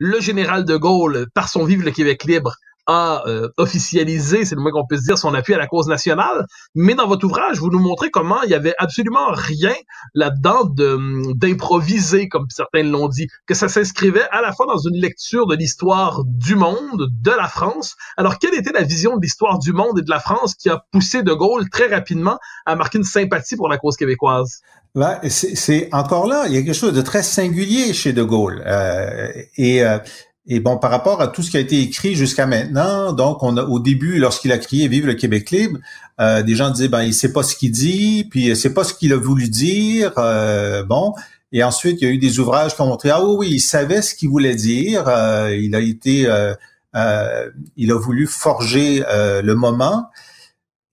le général de Gaulle, par son Vive le Québec libre, a euh, officialisé, c'est le moins qu'on puisse dire, son appui à la cause nationale. Mais dans votre ouvrage, vous nous montrez comment il y avait absolument rien là-dedans hum, d'improviser, comme certains l'ont dit, que ça s'inscrivait à la fois dans une lecture de l'histoire du monde, de la France. Alors, quelle était la vision de l'histoire du monde et de la France qui a poussé De Gaulle très rapidement à marquer une sympathie pour la cause québécoise? Là, c'est encore là, il y a quelque chose de très singulier chez De Gaulle. Euh, et euh, et bon, par rapport à tout ce qui a été écrit jusqu'à maintenant, donc on a, au début, lorsqu'il a crié Vive le Québec libre, euh, des gens disaient ben il sait pas ce qu'il dit, puis c'est pas ce qu'il a voulu dire. Euh, bon, et ensuite il y a eu des ouvrages qui ont montré ah oui oui il savait ce qu'il voulait dire. Euh, il a été il a voulu forger le moment.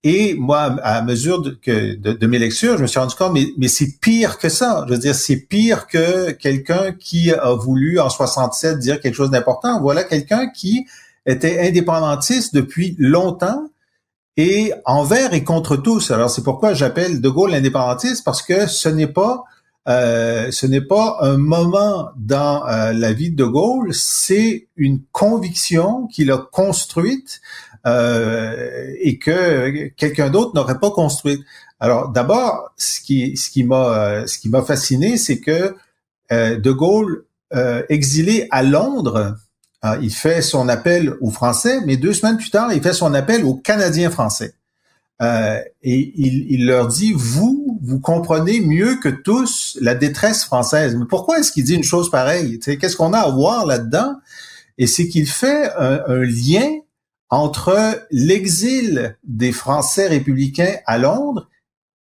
Et moi, à mesure de, que, de, mes lectures, je me suis rendu compte, mais, c'est pire que ça. Je veux dire, c'est pire que quelqu'un qui a voulu en 67 dire quelque chose d'important. Voilà quelqu'un qui était indépendantiste depuis longtemps et envers et contre tous. Alors c'est pourquoi j'appelle De Gaulle l'indépendantiste parce que ce n'est pas euh, ce n'est pas un moment dans euh, la vie de De Gaulle, c'est une conviction qu'il a construite euh, et que quelqu'un d'autre n'aurait pas construit. Alors d'abord, ce qui ce qui m'a ce qui m'a fasciné, c'est que euh, De Gaulle euh, exilé à Londres, hein, il fait son appel aux Français, mais deux semaines plus tard, il fait son appel aux Canadiens français. Euh, et il, il, leur dit vous vous comprenez mieux que tous la détresse française. Mais pourquoi est-ce qu'il dit une chose pareille Qu'est-ce qu'on a à voir là-dedans Et c'est qu'il fait un, un, lien entre l'exil des Français républicains à Londres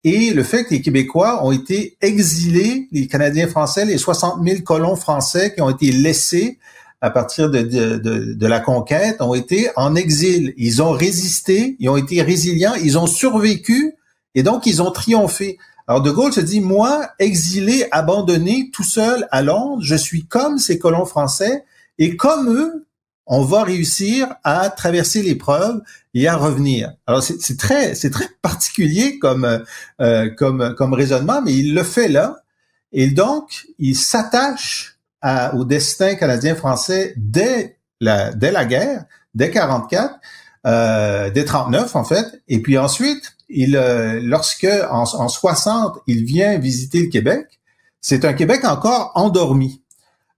et le fait que les Québécois ont été exilés, les Canadiens français, les 60 000 colons français qui ont été laissés à partir de, la conquête, ont été en exil. Ils ont résisté, ils ont été résilients, ils ont survécu et donc ils ont triomphé. Alors De Gaulle se dit, moi, exilé, abandonné, tout seul à Londres, je suis comme ces colons français et comme eux, on va réussir à traverser l'épreuve et à revenir. Alors c'est très c'est très particulier comme euh, comme comme raisonnement, mais il le fait là et donc il s'attache au destin canadien-français dès la la guerre, dès 44, euh, dès 39 en fait, et puis ensuite il euh, lorsque en, en 60 il vient visiter le Québec, c'est un Québec encore endormi.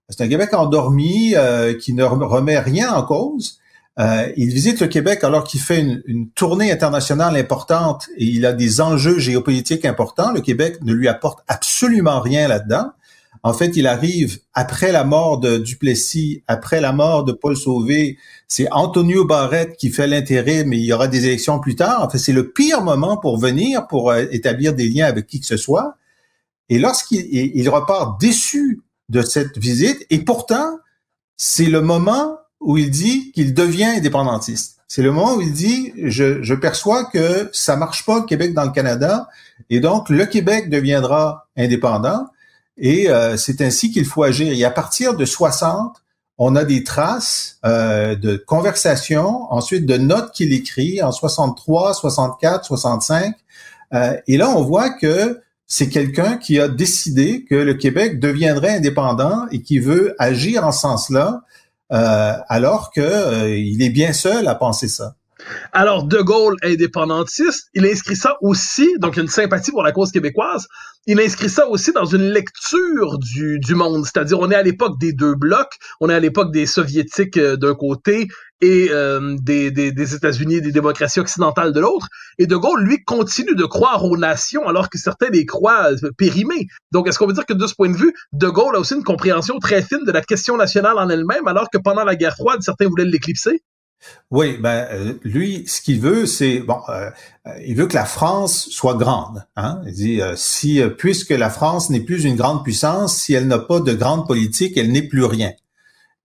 C'est un Québec endormi euh, qui ne remet rien en cause. Euh, il visite le Québec alors qu'il fait une, une, tournée internationale importante et il a des enjeux géopolitiques importants. Le Québec ne lui apporte absolument rien là-dedans. En fait, il arrive après la mort de Duplessis, après la mort de Paul Sauvé. C'est Antonio Barrette qui fait l'intérim mais il y aura des élections plus tard. En fait, c'est le pire moment pour venir, pour euh, établir des liens avec qui que ce soit. Et lorsqu'il il repart déçu de cette visite. Et pourtant, c'est le moment où il dit qu'il devient indépendantiste. C'est le moment où il dit, je, perçois que ça marche pas Québec dans le Canada, et donc le Québec deviendra indépendant. Et euh, c'est ainsi qu'il faut agir. Et à partir de 60, on a des traces euh, de conversations, ensuite de notes qu'il écrit en 63, 64, 65. et là, on voit que c'est quelqu'un qui a décidé que le Québec deviendrait indépendant et qui veut agir en ce sens-là, euh, alors qu'il euh, est bien seul à penser ça. Alors, De Gaulle, indépendantiste, il inscrit ça aussi, donc une sympathie pour la cause québécoise, il inscrit ça aussi dans une lecture du, du monde, c'est-à-dire on est à l'époque des deux blocs, on est à l'époque des soviétiques euh, d'un côté et euh, des, des, États-Unis et des démocraties occidentales de l'autre. Et De Gaulle, lui, continue de croire aux nations alors que certains les croient euh, périmés. Donc, est-ce qu'on veut dire que de ce point de vue, De Gaulle a aussi une compréhension très fine de la question nationale en elle-même alors que pendant la guerre froide, certains voulaient l'éclipser? Oui, ben euh, lui, ce qu'il veut, c'est bon, euh, euh, il veut que la France soit grande. Hein. Il dit si puisque la France n'est plus une grande puissance, si elle n'a pas de grande politique, elle n'est plus rien.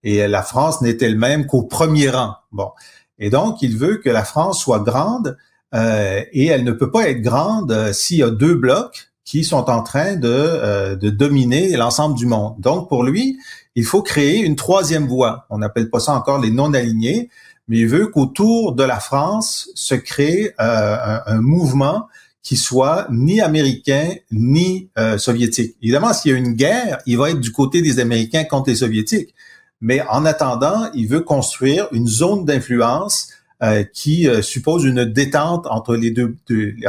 Et la France n'est elle-même qu'au premier rang. Bon, et donc il veut que la France soit grande et elle ne peut pas être grande s'il y a deux blocs qui sont en train de, de dominer l'ensemble du monde. Donc pour lui, il faut créer une troisième voie. On n'appelle pas ça encore les non alignés mais il veut qu'autour de la France se crée euh, un, mouvement qui soit ni américain ni euh, soviétique. Évidemment, s'il y a une guerre, il va être du côté des Américains contre les Soviétiques. Mais en attendant, il veut construire une zone d'influence euh, qui suppose une détente entre les deux,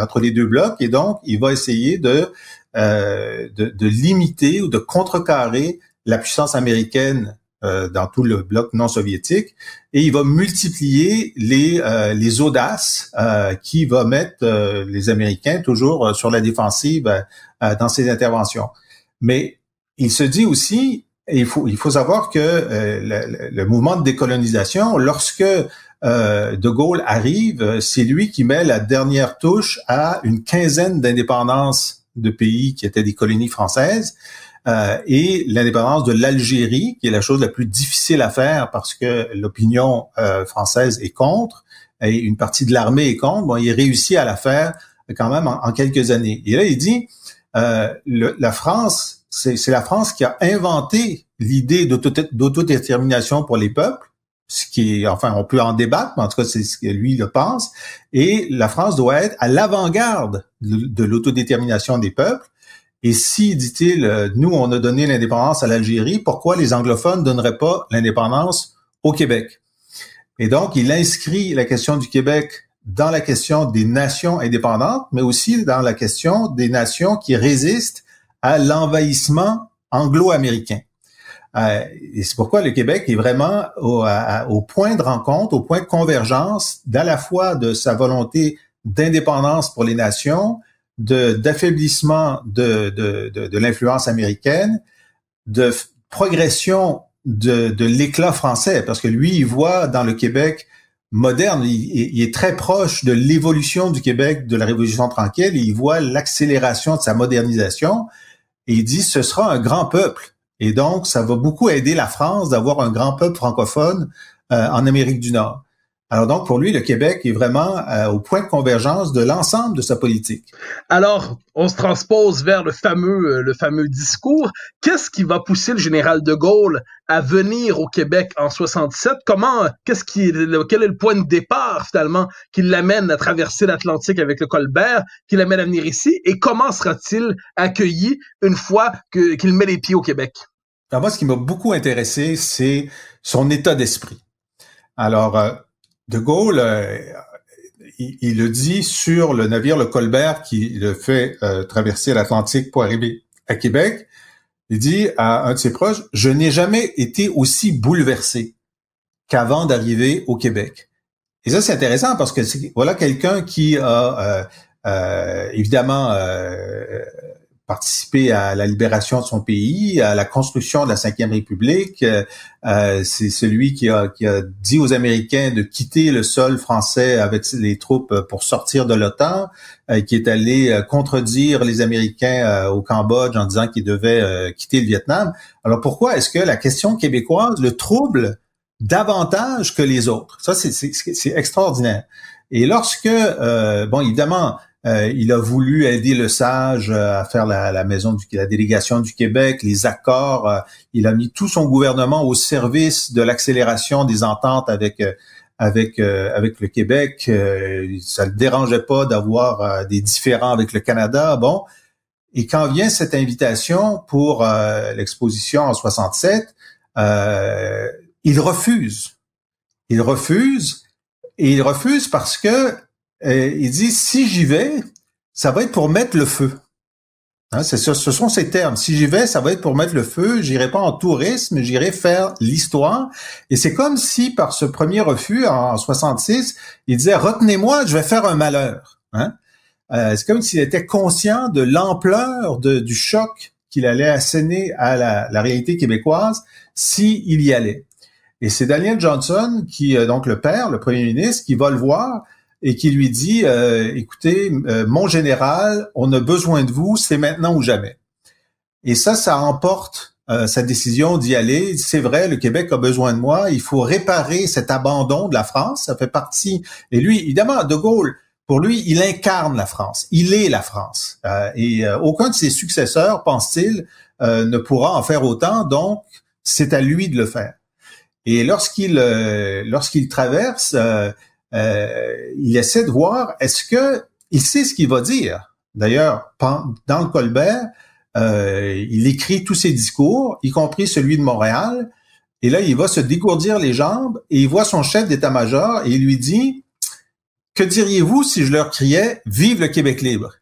entre les deux blocs et donc il va essayer de de, de, limiter ou de contrecarrer la puissance américaine euh, dans tout le bloc non soviétique, et il va multiplier les, euh, les audaces euh, qui va mettre les Américains toujours sur la défensive dans ces interventions. Mais il se dit aussi, il faut, savoir que le, mouvement de décolonisation, lorsque de Gaulle arrive, c'est lui qui met la dernière touche à une quinzaine d'indépendances de pays qui étaient des colonies françaises. Euh, et l'indépendance de l'Algérie, qui est la chose la plus difficile à faire parce que l'opinion euh, française est contre et une partie de l'armée est contre. Bon, il réussit à la faire quand même en, quelques années. Et là, il dit, euh, la France, c'est la France qui a inventé l'idée d'autodétermination pour les peuples ce qui est, enfin, on peut en débattre, mais en tout cas, c'est ce que lui le pense. Et la France doit être à l'avant-garde de l'autodétermination des peuples. Et si, dit-il, euh, nous, on a donné l'indépendance à l'Algérie, pourquoi les anglophones ne donneraient pas l'indépendance au Québec? Et donc, il inscrit la question du Québec dans la question des nations indépendantes, mais aussi dans la question des nations qui résistent à l'envahissement anglo-américain. Euh, et c'est pourquoi le Québec est vraiment au, au, point de rencontre, au point de convergence d'à la fois de sa volonté d'indépendance pour les nations, d'affaiblissement de, l'influence américaine, de progression de, l'éclat français, parce que lui, il voit dans le Québec moderne, il, est très proche de l'évolution du Québec de la Révolution tranquille, il voit l'accélération de sa modernisation, et il dit, ce sera un grand peuple. Et donc, ça va beaucoup aider la France d'avoir un grand peuple francophone euh, en Amérique du Nord. Alors donc, pour lui, le Québec est vraiment euh, au point de convergence de l'ensemble de sa politique. Alors, on se transpose vers le fameux, euh, le fameux discours. Qu'est-ce qui va pousser le général de Gaulle à venir au Québec en 67? Comment, qu'est-ce qui, quel est le point de départ finalement qui l'amène à traverser l'Atlantique avec le Colbert, qui l'amène à venir ici? Et comment sera-t-il accueilli une fois qu'il met les pieds au Québec? Alors moi, ce qui m'a beaucoup intéressé, c'est son état d'esprit. Alors, euh, de Gaulle, euh, il, le dit sur le navire le Colbert qui le fait euh, traverser l'Atlantique pour arriver à Québec. Il dit à un de ses proches, je n'ai jamais été aussi bouleversé qu'avant d'arriver au Québec. Et ça, c'est intéressant parce que voilà quelqu'un qui a euh, évidemment Participer à la libération de son pays, à la construction de la Ve République. Euh, euh, c'est celui qui a, qui a dit aux Américains de quitter le sol français avec les troupes pour sortir de l'OTAN, euh, qui est allé contredire les Américains au Cambodge en disant qu'ils devaient quitter le Vietnam. Alors pourquoi est-ce que la question québécoise le trouble davantage que les autres? Ça, c'est extraordinaire. Et lorsque, bon, évidemment, euh, il a voulu aider le sage euh, à faire la, maison du la délégation du Québec, les accords. Euh, il a mis tout son gouvernement au service de l'accélération des ententes avec avec avec le Québec. ça le dérangeait pas d'avoir des différends avec le Canada. Bon, et quand vient cette invitation pour l'exposition en 67, il refuse. Il refuse. Et il refuse parce que il dit, si j'y vais, ça va être pour mettre le feu. Hein, ce, sont ces termes. Si j'y vais, ça va être pour mettre le feu. J'irai pas en tourisme, j'irai faire l'histoire. Et c'est comme si, par ce premier refus en, 66, il disait retenez-moi, je vais faire un malheur. Hein? Euh, c'est comme s'il était conscient de l'ampleur du choc qu'il allait asséner à la, réalité québécoise s'il il y allait. Et c'est Daniel Johnson qui, euh, donc le père, le premier ministre, qui va le voir et qui lui dit, euh, écoutez, euh, mon général, on a besoin de vous, c'est maintenant ou jamais. Et ça, ça emporte euh, sa décision d'y aller. C'est vrai, le Québec a besoin de moi. Il faut réparer cet abandon de la France. Ça fait partie. Et lui, évidemment, De Gaulle, pour lui, il incarne la France. Il est la France. et aucun de ses successeurs, pense-t-il, ne pourra en faire autant. Donc, c'est à lui de le faire. Et lorsqu'il lorsqu'il traverse, euh, il essaie de voir est-ce que il sait ce qu'il va dire. D'ailleurs, dans le Colbert, euh, il écrit tous ses discours, y compris celui de Montréal. Et là, il va se dégourdir les jambes et il voit son chef d'état-major et il lui dit Que diriez-vous si je leur criais Vive le Québec libre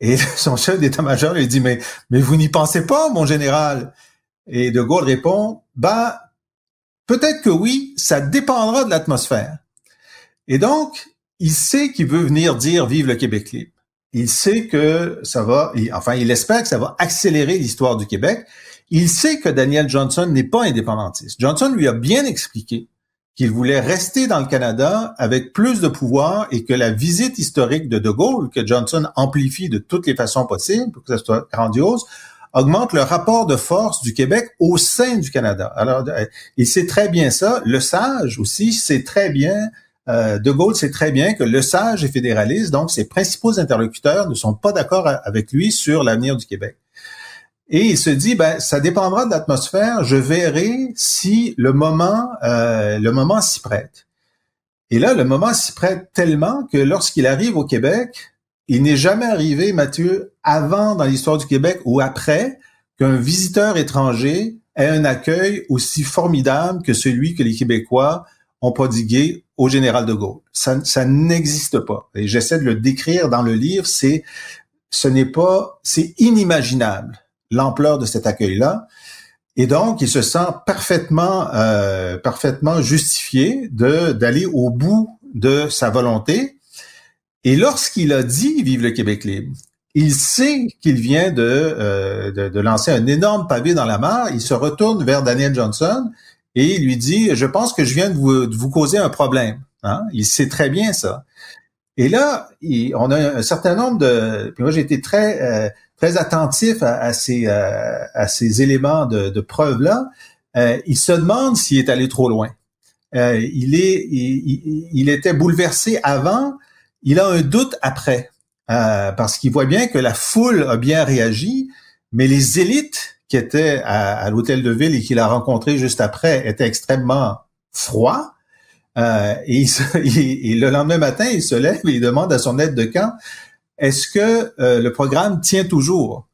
Et son chef d'état-major lui dit Mais, mais vous n'y pensez pas, mon général Et De Gaulle répond Ben, peut-être que oui, ça dépendra de l'atmosphère. Et donc, il sait qu'il veut venir dire Vive le Québec libre. Il sait que ça va, enfin, il espère que ça va accélérer l'histoire du Québec. Il sait que Daniel Johnson n'est pas indépendantiste. Johnson lui a bien expliqué qu'il voulait rester dans le Canada avec plus de pouvoir et que la visite historique de De Gaulle, que Johnson amplifie de toutes les façons possibles pour que ça soit grandiose, augmente le rapport de force du Québec au sein du Canada. Alors, euh, il sait très bien ça. Le sage aussi sait très bien euh, de Gaulle sait très bien que le sage est fédéraliste, donc ses principaux interlocuteurs ne sont pas d'accord avec lui sur l'avenir du Québec. Et il se dit, ben, ça dépendra de l'atmosphère, je verrai si le moment, euh, le moment s'y prête. Et là, le moment s'y prête tellement que lorsqu'il arrive au Québec, il n'est jamais arrivé, Mathieu, avant dans l'histoire du Québec ou après, qu'un visiteur étranger ait un accueil aussi formidable que celui que les Québécois ont prodigué au général de Gaulle. Ça, n'existe pas. Et j'essaie de le décrire dans le livre, c'est ce n'est pas, c'est inimaginable l'ampleur de cet accueil-là. Et donc, il se sent parfaitement, euh, parfaitement justifié de d'aller au bout de sa volonté. Et lorsqu'il a dit "Vive le Québec libre", il sait qu'il vient de, euh, de, de lancer un énorme pavé dans la mare. Il se retourne vers Daniel Johnson et il lui dit, je pense que je viens de vous, causer un problème. Hein. Il sait très bien ça. Et là, on a un certain nombre de. Puis moi, j'ai été très euh, très attentif à, ces euh, à ces éléments de, de preuve là. Euh, il se demande s'il est allé trop loin. il est il, il, était bouleversé avant. Il a un doute après parce qu'il voit bien que la foule a bien réagi, mais les élites qui était à, l'hôtel de ville et qu'il a rencontré juste après était extrêmement froid. Euh, et, le lendemain matin, il se lève et il demande à son aide de camp, est-ce que euh, le programme tient toujours?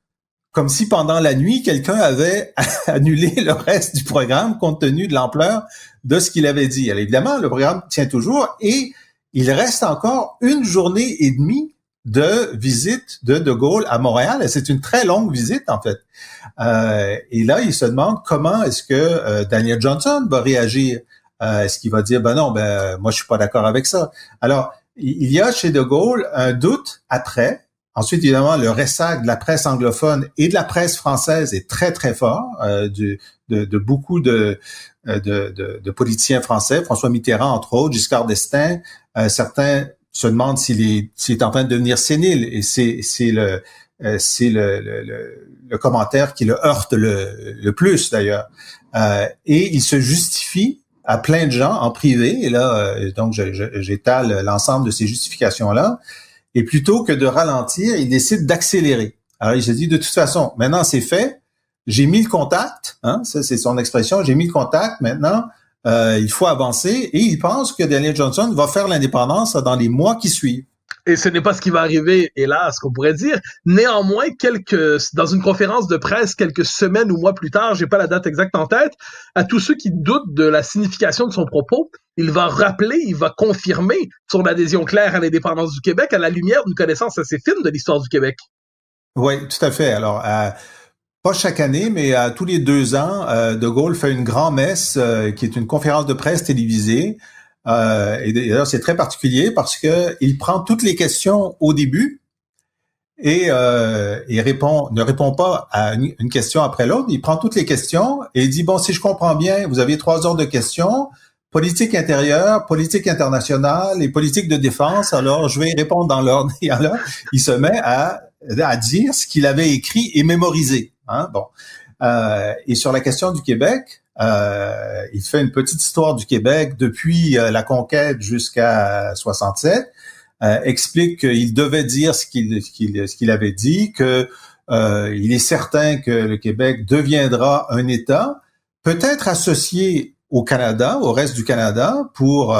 Comme si pendant la nuit, quelqu'un avait annulé le reste du programme compte tenu de l'ampleur de ce qu'il avait dit. Alors évidemment, le programme tient toujours et il reste encore une journée et demie de visite de De Gaulle à Montréal. c'est une très longue visite, en fait. Euh, et là, il se demande comment est-ce que euh, Daniel Johnson va réagir. Euh, est-ce qu'il va dire, ben non, ben moi, je suis pas d'accord avec ça. Alors, il y a chez De Gaulle un doute après. Ensuite, évidemment, le ressac de la presse anglophone et de la presse française est très, très fort, du, de, beaucoup de, de, de, politiciens français, François Mitterrand, entre autres, Giscard d'Estaing, certains se demande s'il est, en train de devenir sénile. Et c'est le, euh, c'est le, le, le, commentaire qui le heurte le, plus d'ailleurs. Euh, et il se justifie à plein de gens en privé. Et là, euh, donc j'étale l'ensemble de ces justifications-là. Et plutôt que de ralentir, il décide d'accélérer. Alors il se dit, de toute façon, maintenant c'est fait, j'ai mis le contact, hein, ça c'est son expression, j'ai mis le contact, maintenant euh, il faut avancer et il pense que Daniel Johnson va faire l'indépendance dans les mois qui suivent. Et ce n'est pas ce qui va arriver, hélas, qu'on pourrait dire. Néanmoins, dans une conférence de presse quelques semaines ou mois plus tard, j'ai pas la date exacte en tête, à tous ceux qui doutent de la signification de son propos, il va rappeler, il va confirmer son adhésion claire à l'indépendance du Québec à la lumière d'une connaissance assez fine de l'histoire du Québec. Oui, tout à fait. Alors, euh, pas chaque année, mais à euh, tous les deux ans, euh, De Gaulle fait une grande messe euh, qui est une conférence de presse télévisée. et d'ailleurs, c'est très particulier parce que il prend toutes les questions au début et, répond, ne répond pas à une, question après l'autre. Il prend toutes les questions et il dit, bon, si je comprends bien, vous avez trois heures de questions, politique intérieure, politique internationale et politique de défense. Alors, je vais répondre dans l'ordre. Et alors, il se met à, à dire ce qu'il avait écrit et mémorisé. Hein? Bon. Euh, et sur la question du Québec, euh, il fait une petite histoire du Québec depuis euh, la conquête jusqu'à 67. explique qu'il devait dire ce qu'il avait dit, que il est certain que le Québec deviendra un État, peut-être associé au Canada, au reste du Canada, pour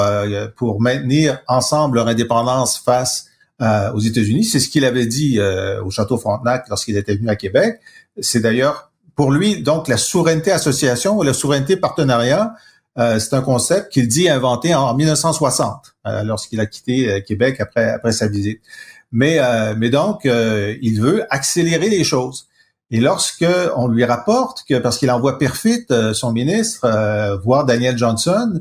pour maintenir ensemble leur indépendance face aux États-Unis. C'est ce qu'il avait dit au Château Frontenac lorsqu'il était venu à Québec. C'est d'ailleurs pour lui donc la souveraineté association ou la souveraineté partenariat. Euh, c'est un concept qu'il dit inventé en 1960 euh, lorsqu'il a quitté euh, Québec après après sa visite. Mais mais donc il veut accélérer les choses. Et lorsque on lui rapporte que parce qu'il envoie Perfit, son ministre, voir Daniel Johnson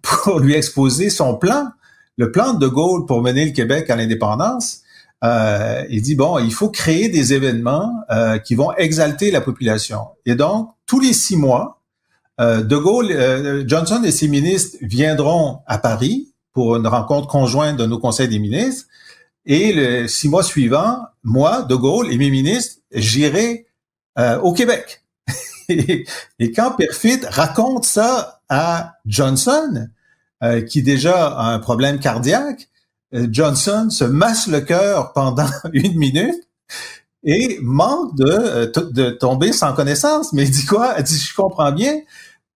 pour lui exposer son plan, le plan de De Gaulle pour mener le Québec à l'indépendance, euh, il dit bon, il faut créer des événements euh, qui vont exalter la population. Et donc tous les six mois, euh, De Gaulle, Johnson et ses ministres viendront à Paris pour une rencontre conjointe de nos conseils des ministres. Et les six mois suivants, moi, De Gaulle et mes ministres, j'irai au Québec. et, et quand Perfit raconte ça à Johnson, qui déjà a un problème cardiaque, euh, Johnson se masse le cœur pendant une minute et manque euh, de, tomber sans connaissance. Mais il dit quoi? Il dit, je comprends bien,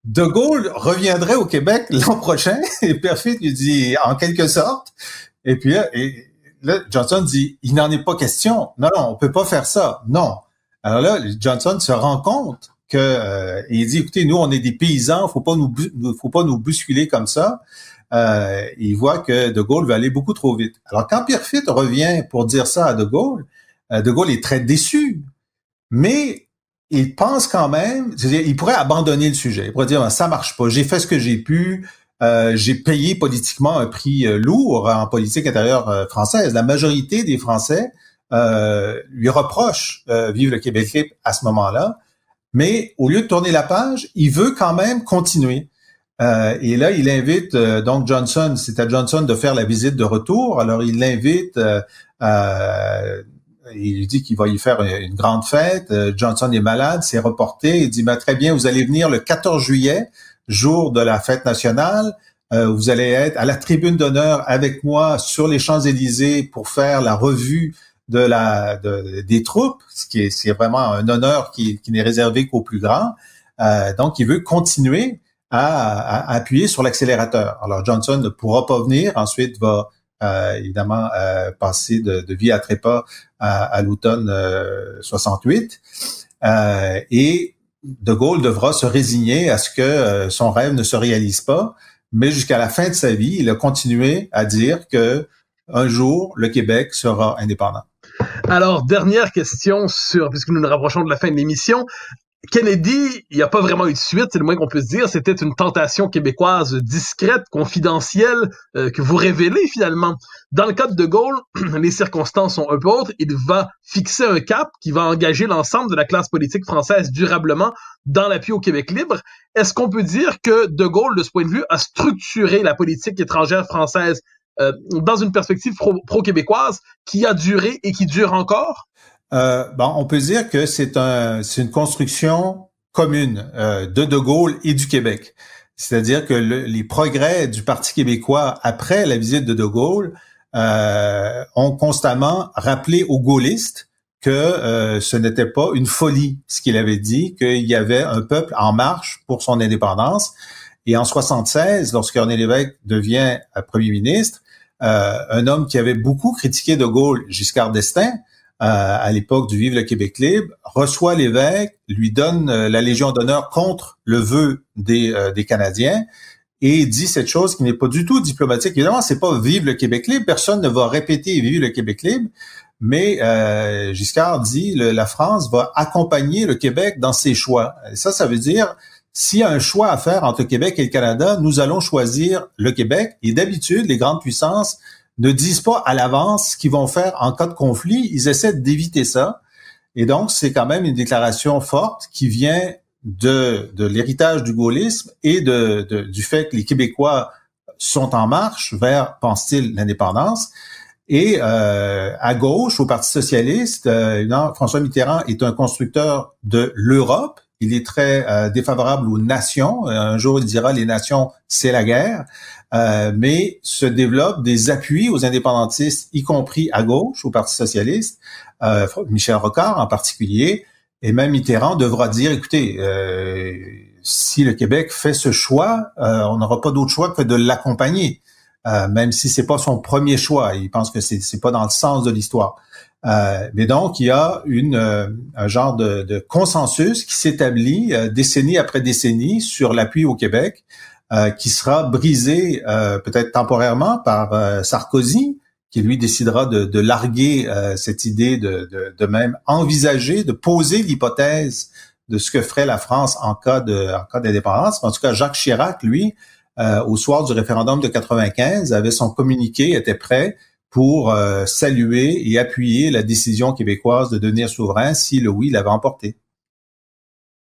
de Gaulle reviendrait au Québec l'an prochain et Perfit lui dit en quelque sorte. Et puis euh, Johnson dit il n'en est pas question. Non, non, on peut pas faire ça. Non. Alors là, Johnson se rend compte que il dit écoutez, nous on est des paysans, faut pas nous faut pas nous bousculer comme ça euh, il voit que De Gaulle va aller beaucoup trop vite. Alors quand Pierre Fitt revient pour dire ça à De Gaulle, euh, De Gaulle est très déçu, mais il pense quand même, c'est-à-dire il pourrait abandonner le sujet, il pourrait dire ça marche pas, j'ai fait ce que j'ai pu, euh, j'ai payé politiquement un prix euh, lourd en politique intérieure française. La majorité des Français lui reprochent vivre le Québec à ce moment-là. Mais au lieu de tourner la page, il veut quand même continuer. Euh, et là, il invite euh, donc Johnson, c'est à Johnson de faire la visite de retour. Alors, il l'invite, euh, euh il lui dit qu'il va y faire une, grande fête. Johnson est malade, c'est reporté. Il dit, bah, très bien, vous allez venir le 14 juillet, jour de la fête nationale. vous allez être à la tribune d'honneur avec moi sur les Champs-Élysées pour faire la revue de la de, des troupes, ce qui est, vraiment un honneur qui, qui n'est réservé qu'aux plus grands. donc, il veut continuer à, appuyer sur l'accélérateur. Alors Johnson ne pourra pas venir, ensuite va euh, évidemment euh, passer de, vie à trépas à, l'automne 68. Euh, et De Gaulle devra se résigner à ce que son rêve ne se réalise pas, mais jusqu'à la fin de sa vie, il a continué à dire que un jour le Québec sera indépendant. Alors, dernière question sur, puisque nous nous rapprochons de la fin de l'émission, Kennedy, il n'y a pas vraiment eu de suite, c'est le moins qu'on se dire. C'était une tentation québécoise discrète, confidentielle, euh, que vous révélez finalement. Dans le cas de De Gaulle, les circonstances sont un peu autres. Il va fixer un cap qui va engager l'ensemble de la classe politique française durablement dans l'appui au Québec libre. Est-ce qu'on peut dire que De Gaulle, de ce point de vue, a structuré la politique étrangère française euh, dans une perspective pro-québécoise qui a duré et qui dure encore? Euh, on peut dire que c'est une construction commune euh, de De Gaulle et du Québec. C'est-à-dire que les progrès du Parti québécois après la visite de De Gaulle euh, ont constamment rappelé aux gaullistes que ce n'était pas une folie ce qu'il avait dit, qu'il y avait un peuple en marche pour son indépendance. Et en 76, lorsque René Lévesque devient premier ministre, un homme qui avait beaucoup critiqué De Gaulle, Giscard d'Estaing, euh, à l'époque du Vive le Québec libre, reçoit l'évêque, lui donne euh, la Légion d'honneur contre le vœu euh, des, Canadiens et dit cette chose qui n'est pas du tout diplomatique. Évidemment, c'est pas vive le Québec libre. Personne ne va répéter vive le Québec libre. Mais euh, Giscard dit la France va accompagner le Québec dans ses choix. ça, ça veut dire s'il y a un choix à faire entre Québec et le Canada, nous allons choisir le Québec. Et d'habitude, les grandes puissances ne disent pas à l'avance ce qu'ils vont faire en cas de conflit. Ils essaient d'éviter ça. Et donc, c'est quand même une déclaration forte qui vient de, de l'héritage du gaullisme et de, du fait que les Québécois sont en marche vers, pense-t-il, l'indépendance. Et euh, à gauche, au Parti socialiste, euh, François Mitterrand est un constructeur de l'Europe. Il est très euh, défavorable aux nations. Un jour, il dira les nations, c'est la guerre. Euh, mais se développent des appuis aux indépendantistes, y compris à gauche, au Parti socialiste, euh, Michel Rocard en particulier, et même Mitterrand devra dire, écoutez, euh, si le Québec fait ce choix, euh, on n'aura pas d'autre choix que de l'accompagner, euh, même si c'est pas son premier choix. Il pense que c'est pas dans le sens de l'histoire. Euh, mais donc, il y a une, un genre de, de consensus qui s'établit euh, décennie après décennie sur l'appui au Québec. Euh, qui sera brisé euh, peut-être temporairement par euh, Sarkozy, qui lui décidera de, larguer cette idée de, même envisager, de poser l'hypothèse de ce que ferait la France en cas de d'indépendance. En tout cas, Jacques Chirac, lui, au soir du référendum de 95, avait son communiqué, était prêt pour saluer et appuyer la décision québécoise de devenir souverain si le oui l'avait emporté.